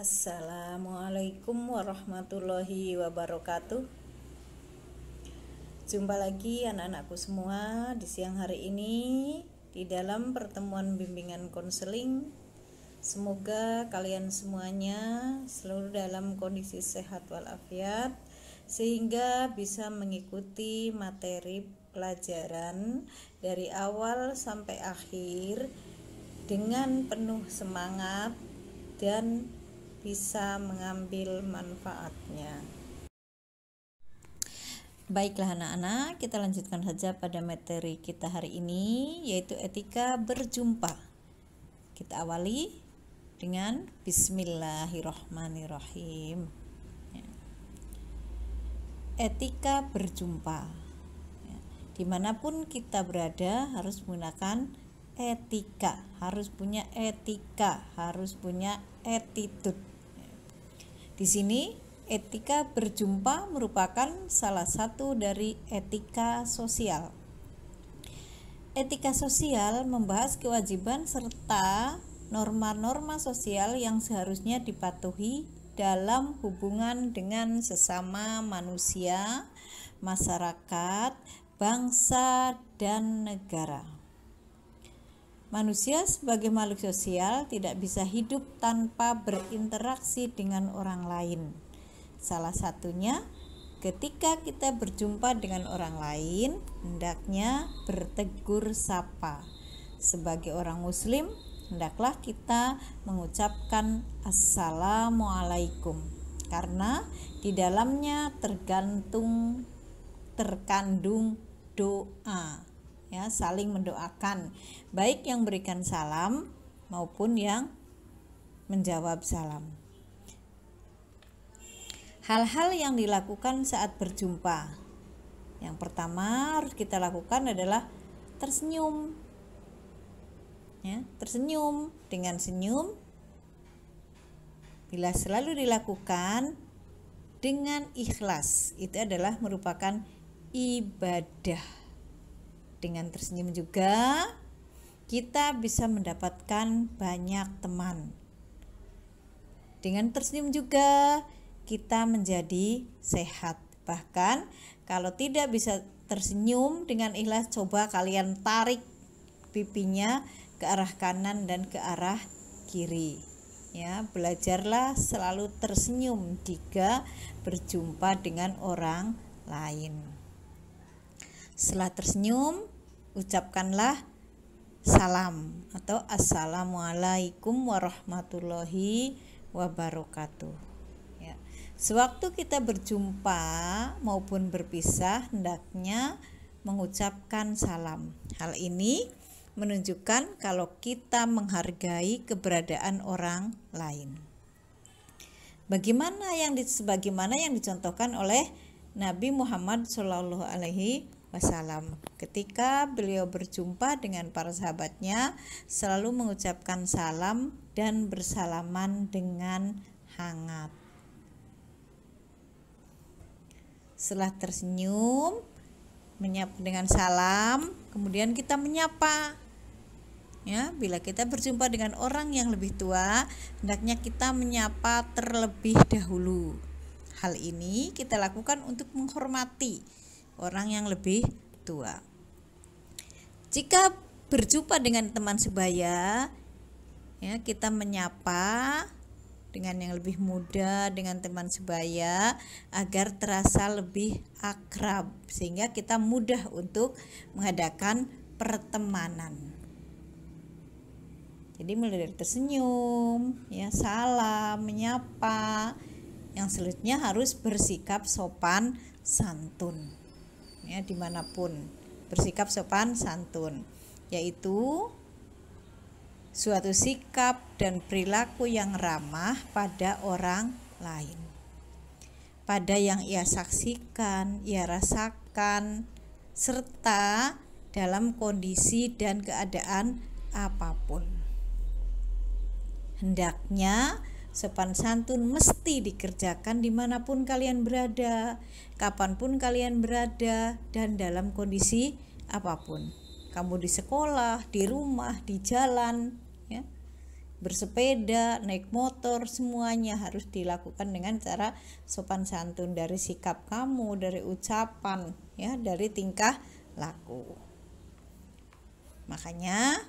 Assalamualaikum warahmatullahi wabarakatuh. Jumpa lagi anak-anakku semua di siang hari ini di dalam pertemuan bimbingan konseling. Semoga kalian semuanya selalu dalam kondisi sehat walafiat sehingga bisa mengikuti materi pelajaran dari awal sampai akhir dengan penuh semangat dan bisa mengambil manfaatnya. Baiklah anak-anak, kita lanjutkan saja pada materi kita hari ini yaitu etika berjumpa. Kita awali dengan Bismillahirrohmanirrohim. Etika berjumpa. Dimanapun kita berada harus menggunakan etika, harus punya etika, harus punya attitude di sini, etika berjumpa merupakan salah satu dari etika sosial. Etika sosial membahas kewajiban serta norma-norma sosial yang seharusnya dipatuhi dalam hubungan dengan sesama manusia, masyarakat, bangsa, dan negara. Manusia sebagai makhluk sosial tidak bisa hidup tanpa berinteraksi dengan orang lain. Salah satunya, ketika kita berjumpa dengan orang lain, hendaknya bertegur sapa. Sebagai orang Muslim, hendaklah kita mengucapkan "Assalamualaikum", karena di dalamnya tergantung terkandung doa ya saling mendoakan baik yang berikan salam maupun yang menjawab salam. Hal-hal yang dilakukan saat berjumpa. Yang pertama harus kita lakukan adalah tersenyum. Ya, tersenyum dengan senyum bila selalu dilakukan dengan ikhlas itu adalah merupakan ibadah dengan tersenyum juga kita bisa mendapatkan banyak teman. Dengan tersenyum juga kita menjadi sehat. Bahkan kalau tidak bisa tersenyum dengan ikhlas coba kalian tarik pipinya ke arah kanan dan ke arah kiri. Ya, belajarlah selalu tersenyum jika berjumpa dengan orang lain. Setelah tersenyum, ucapkanlah salam atau assalamualaikum warahmatullahi wabarakatuh. Ya. Sewaktu kita berjumpa maupun berpisah hendaknya mengucapkan salam. Hal ini menunjukkan kalau kita menghargai keberadaan orang lain. Bagaimana yang sebagaimana yang dicontohkan oleh Nabi Muhammad Shallallahu Alaihi wasallam. Ketika beliau berjumpa dengan para sahabatnya, selalu mengucapkan salam dan bersalaman dengan hangat. Setelah tersenyum, menyapa dengan salam, kemudian kita menyapa. Ya, bila kita berjumpa dengan orang yang lebih tua, hendaknya kita menyapa terlebih dahulu. Hal ini kita lakukan untuk menghormati orang yang lebih tua. Jika berjumpa dengan teman sebaya, ya kita menyapa dengan yang lebih muda, dengan teman sebaya agar terasa lebih akrab sehingga kita mudah untuk mengadakan pertemanan. Jadi mulai dari tersenyum, ya salam, menyapa. Yang selanjutnya harus bersikap sopan santun ya dimanapun bersikap sopan santun yaitu suatu sikap dan perilaku yang ramah pada orang lain pada yang ia saksikan, ia rasakan serta dalam kondisi dan keadaan apapun hendaknya Sopan santun mesti dikerjakan dimanapun kalian berada, kapanpun kalian berada, dan dalam kondisi apapun. Kamu di sekolah, di rumah, di jalan, ya, bersepeda, naik motor, semuanya harus dilakukan dengan cara sopan santun dari sikap kamu, dari ucapan, ya, dari tingkah laku. Makanya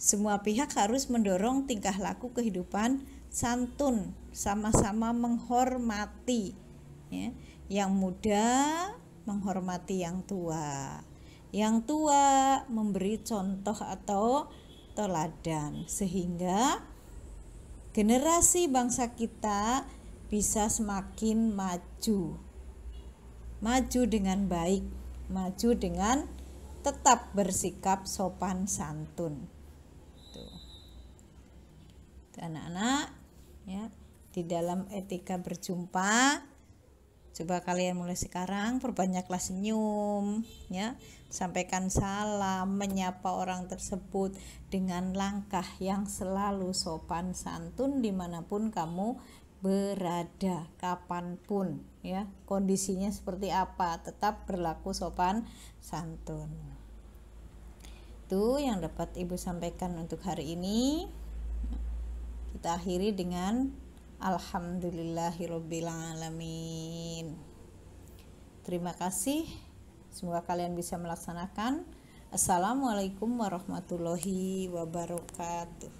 semua pihak harus mendorong tingkah laku kehidupan santun, sama-sama menghormati. Ya. Yang muda menghormati yang tua, yang tua memberi contoh atau teladan, sehingga generasi bangsa kita bisa semakin maju, maju dengan baik, maju dengan tetap bersikap sopan santun anak-anak ya di dalam etika berjumpa coba kalian mulai sekarang perbanyaklah senyum ya sampaikan salam menyapa orang tersebut dengan langkah yang selalu sopan santun dimanapun kamu berada kapanpun ya kondisinya seperti apa tetap berlaku sopan santun itu yang dapat ibu sampaikan untuk hari ini kita akhiri dengan alamin terima kasih semoga kalian bisa melaksanakan assalamualaikum warahmatullahi wabarakatuh